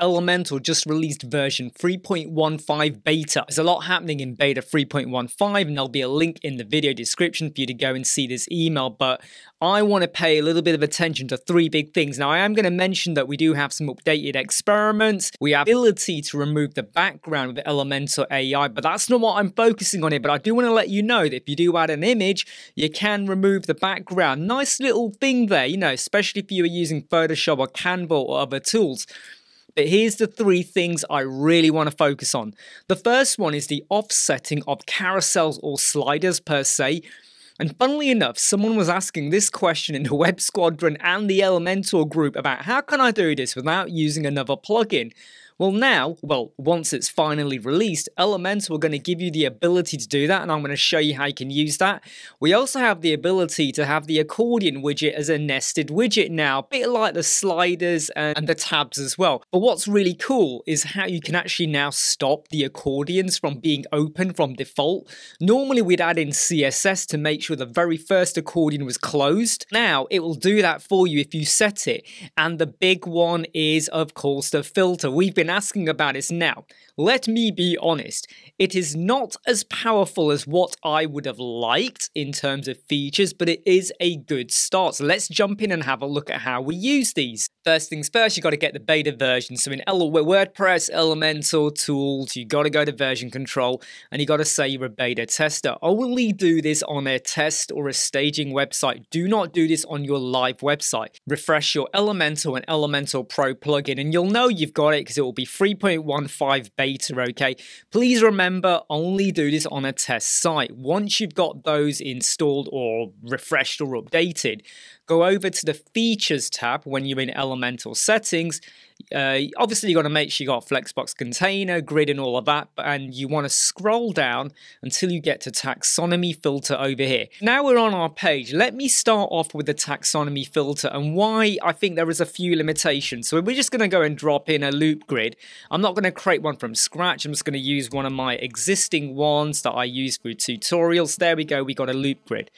Elemental just released version 3.15 beta. There's a lot happening in beta 3.15 and there'll be a link in the video description for you to go and see this email, but I want to pay a little bit of attention to three big things. Now, I am going to mention that we do have some updated experiments. We have ability to remove the background with Elemental AI, but that's not what I'm focusing on here, but I do want to let you know that if you do add an image, you can remove the background. Nice little thing there, you know, especially if you are using Photoshop or Canva or other tools. But here's the three things I really want to focus on. The first one is the offsetting of carousels or sliders per se. And funnily enough, someone was asking this question in the Web Squadron and the Elementor group about how can I do this without using another plugin? Well now, well, once it's finally released, Elementor are going to give you the ability to do that, and I'm going to show you how you can use that. We also have the ability to have the accordion widget as a nested widget now, a bit like the sliders and the tabs as well. But what's really cool is how you can actually now stop the accordions from being open from default. Normally we'd add in CSS to make sure the very first accordion was closed. Now it will do that for you if you set it. And the big one is, of course, the filter. We've been been asking about is now let me be honest, it is not as powerful as what I would have liked in terms of features, but it is a good start. So let's jump in and have a look at how we use these. First things first, you've got to get the beta version. So in WordPress, Elemental, Tools, you've got to go to version control and you've got to say you're a beta tester. Only do this on a test or a staging website. Do not do this on your live website. Refresh your Elemental and Elemental Pro plugin and you'll know you've got it because it will be 3.15 beta later, okay? Please remember, only do this on a test site. Once you've got those installed or refreshed or updated, Go over to the Features tab when you're in Elemental Settings. Uh, obviously, you've got to make sure you've got Flexbox Container, Grid and all of that, and you want to scroll down until you get to Taxonomy Filter over here. Now we're on our page. Let me start off with the Taxonomy Filter and why I think there is a few limitations. So we're just going to go and drop in a loop grid. I'm not going to create one from scratch. I'm just going to use one of my existing ones that I use for tutorials. There we go. We got a loop grid.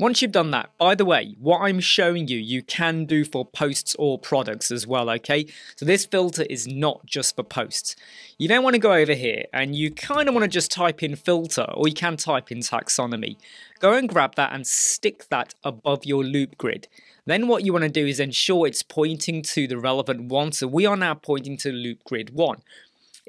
Once you've done that, by the way, what I'm showing you, you can do for posts or products as well, okay? So this filter is not just for posts. You then want to go over here and you kind of want to just type in filter or you can type in taxonomy. Go and grab that and stick that above your loop grid. Then what you want to do is ensure it's pointing to the relevant one. So we are now pointing to loop grid one.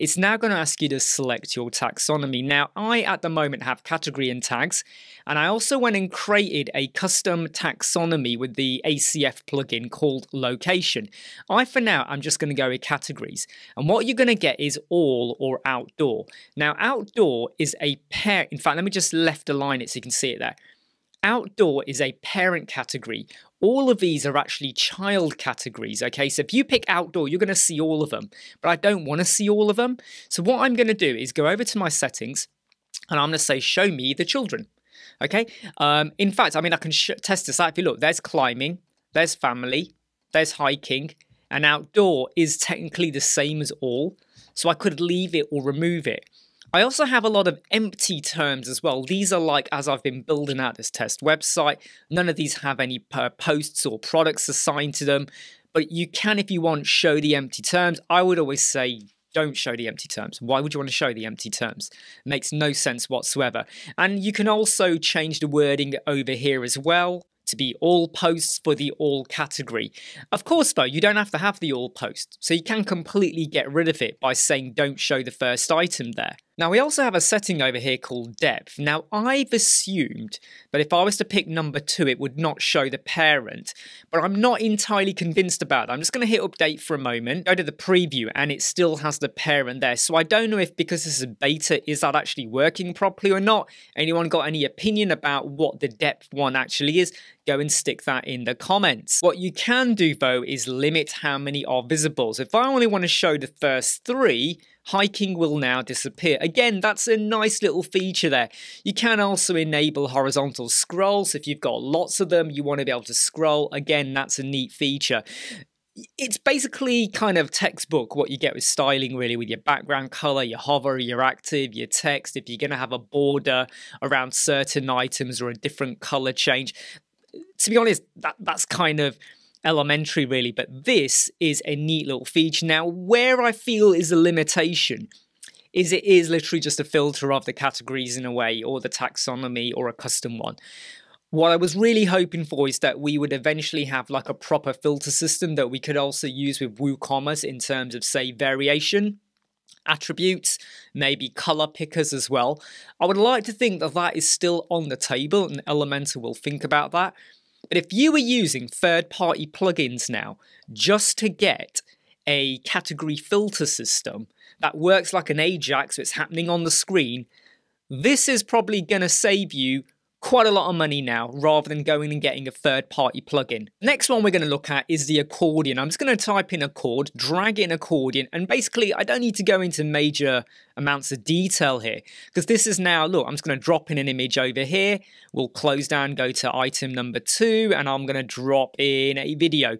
It's now going to ask you to select your taxonomy. Now, I at the moment have category and tags, and I also went and created a custom taxonomy with the ACF plugin called location. I, for now, I'm just going to go with categories. And what you're going to get is all or outdoor. Now, outdoor is a pair. In fact, let me just left align it so you can see it there. Outdoor is a parent category. All of these are actually child categories, okay? So if you pick outdoor, you're going to see all of them, but I don't want to see all of them. So what I'm going to do is go over to my settings and I'm going to say, show me the children, okay? Um, in fact, I mean, I can test this out. If you look, there's climbing, there's family, there's hiking, and outdoor is technically the same as all. So I could leave it or remove it. I also have a lot of empty terms as well. These are like as I've been building out this test website. None of these have any posts or products assigned to them, but you can, if you want, show the empty terms. I would always say don't show the empty terms. Why would you want to show the empty terms? It makes no sense whatsoever. And you can also change the wording over here as well to be all posts for the all category. Of course, though, you don't have to have the all post, so you can completely get rid of it by saying don't show the first item there. Now we also have a setting over here called depth. Now I've assumed that if I was to pick number two, it would not show the parent, but I'm not entirely convinced about that. I'm just gonna hit update for a moment, go to the preview and it still has the parent there. So I don't know if because this is beta, is that actually working properly or not? Anyone got any opinion about what the depth one actually is? Go and stick that in the comments. What you can do though is limit how many are visible. So if I only wanna show the first three, hiking will now disappear. Again, that's a nice little feature there. You can also enable horizontal scrolls. If you've got lots of them, you want to be able to scroll. Again, that's a neat feature it's basically kind of textbook what you get with styling really with your background color your hover your active your text if you're going to have a border around certain items or a different color change to be honest that that's kind of elementary, really, but this is a neat little feature. Now, where I feel is a limitation is it is literally just a filter of the categories in a way, or the taxonomy, or a custom one. What I was really hoping for is that we would eventually have like a proper filter system that we could also use with WooCommerce in terms of, say, variation attributes, maybe color pickers as well. I would like to think that that is still on the table and Elementor will think about that. But if you were using third party plugins now just to get a category filter system that works like an Ajax, so it's happening on the screen, this is probably going to save you quite a lot of money now rather than going and getting a third party plugin. Next one we're going to look at is the accordion. I'm just going to type in a chord, drag in accordion, and basically I don't need to go into major amounts of detail here because this is now, look, I'm just going to drop in an image over here. We'll close down, go to item number two, and I'm going to drop in a video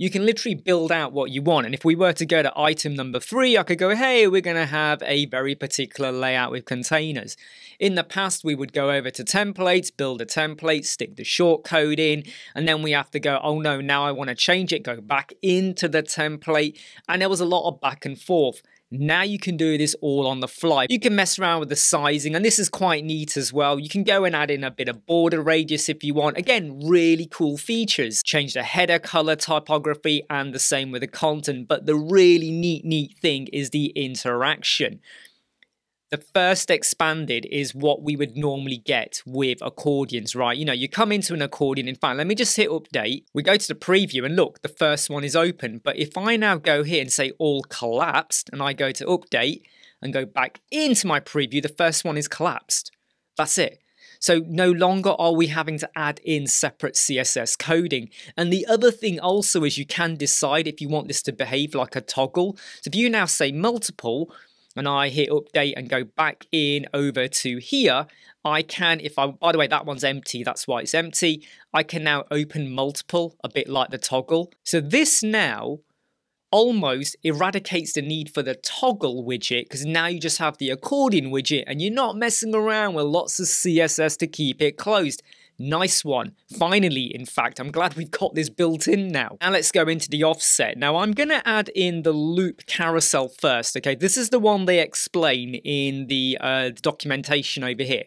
you can literally build out what you want. And if we were to go to item number three, I could go, hey, we're going to have a very particular layout with containers. In the past, we would go over to templates, build a template, stick the short code in, and then we have to go, oh no, now I want to change it, go back into the template. And there was a lot of back and forth. Now you can do this all on the fly. You can mess around with the sizing and this is quite neat as well. You can go and add in a bit of border radius if you want. Again, really cool features. Change the header color, typography, and the same with the content. But the really neat, neat thing is the interaction the first expanded is what we would normally get with accordions, right? You know, you come into an accordion, in fact, let me just hit update. We go to the preview and look, the first one is open. But if I now go here and say all collapsed and I go to update and go back into my preview, the first one is collapsed. That's it. So no longer are we having to add in separate CSS coding. And the other thing also is you can decide if you want this to behave like a toggle. So if you now say multiple, and I hit update and go back in over to here, I can, if I, by the way, that one's empty, that's why it's empty. I can now open multiple, a bit like the toggle. So this now almost eradicates the need for the toggle widget because now you just have the accordion widget and you're not messing around with lots of CSS to keep it closed. Nice one. Finally, in fact, I'm glad we've got this built in now. Now let's go into the offset. Now I'm going to add in the loop carousel first, okay? This is the one they explain in the uh, documentation over here.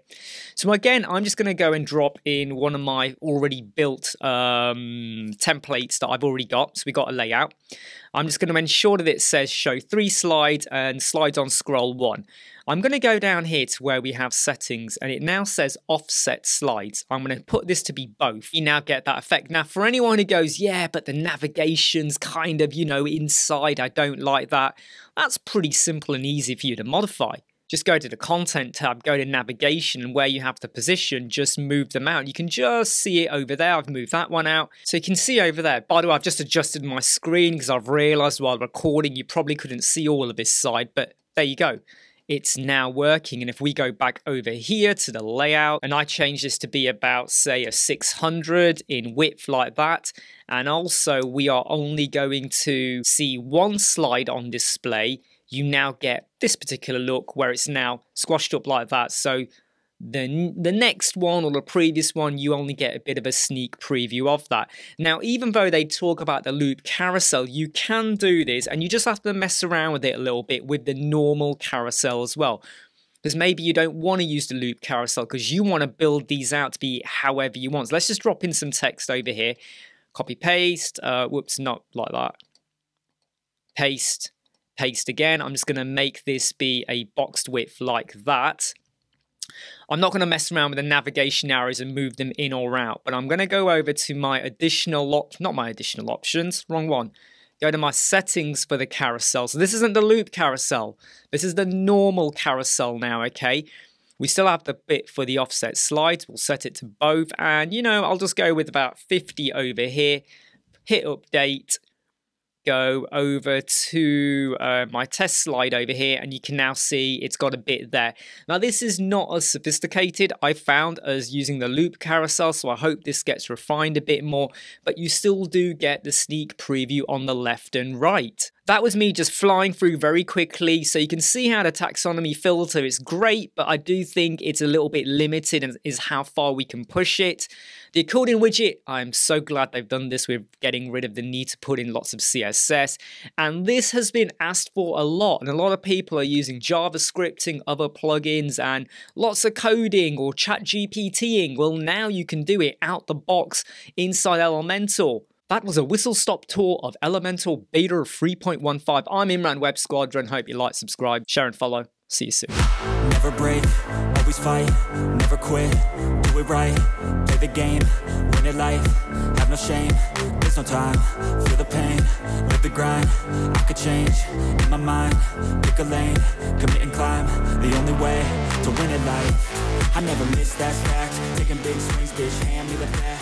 So again, I'm just going to go and drop in one of my already built um, templates that I've already got. So we got a layout. I'm just going to ensure that it says show three slides and slides on scroll one. I'm going to go down here to where we have settings and it now says offset slides. I'm going to put this to be both. You now get that effect. Now for anyone who goes, yeah, but the navigation's kind of, you know, inside, I don't like that. That's pretty simple and easy for you to modify just go to the content tab, go to navigation where you have the position, just move them out. You can just see it over there. I've moved that one out. So you can see over there. By the way, I've just adjusted my screen because I've realized while recording, you probably couldn't see all of this side, but there you go it's now working. And if we go back over here to the layout and I change this to be about say a 600 in width like that. And also we are only going to see one slide on display you now get this particular look where it's now squashed up like that. So the, the next one or the previous one, you only get a bit of a sneak preview of that. Now, even though they talk about the loop carousel, you can do this and you just have to mess around with it a little bit with the normal carousel as well. Because maybe you don't want to use the loop carousel because you want to build these out to be however you want. So let's just drop in some text over here. Copy paste. Uh, whoops, not like that. Paste paste again. I'm just going to make this be a boxed width like that. I'm not going to mess around with the navigation arrows and move them in or out, but I'm going to go over to my additional, op not my additional options, wrong one. Go to my settings for the carousel. So this isn't the loop carousel. This is the normal carousel now, okay? We still have the bit for the offset slides. We'll set it to both. And, you know, I'll just go with about 50 over here. Hit update go over to uh, my test slide over here and you can now see it's got a bit there. Now this is not as sophisticated I found as using the loop carousel so I hope this gets refined a bit more but you still do get the sneak preview on the left and right. That was me just flying through very quickly. So you can see how the taxonomy filter is great, but I do think it's a little bit limited and is how far we can push it. The accordion widget, I'm so glad they've done this with getting rid of the need to put in lots of CSS. And this has been asked for a lot. And a lot of people are using JavaScripting, other plugins, and lots of coding or chat GPTing. Well, now you can do it out the box inside Elemental. That was a whistle stop tour of Elemental Beta 3.15. I'm Imran Web Squadron. Hope you like, subscribe, share, and follow. See you soon. Never break, always fight, never quit, do it right, play the game, win it life, have no shame, there's no time, feel the pain, the grind, I could change, in my mind, pick a lane, commit and climb, the only way to win it life, I never miss that fact, taking big swings, bitch, hand me the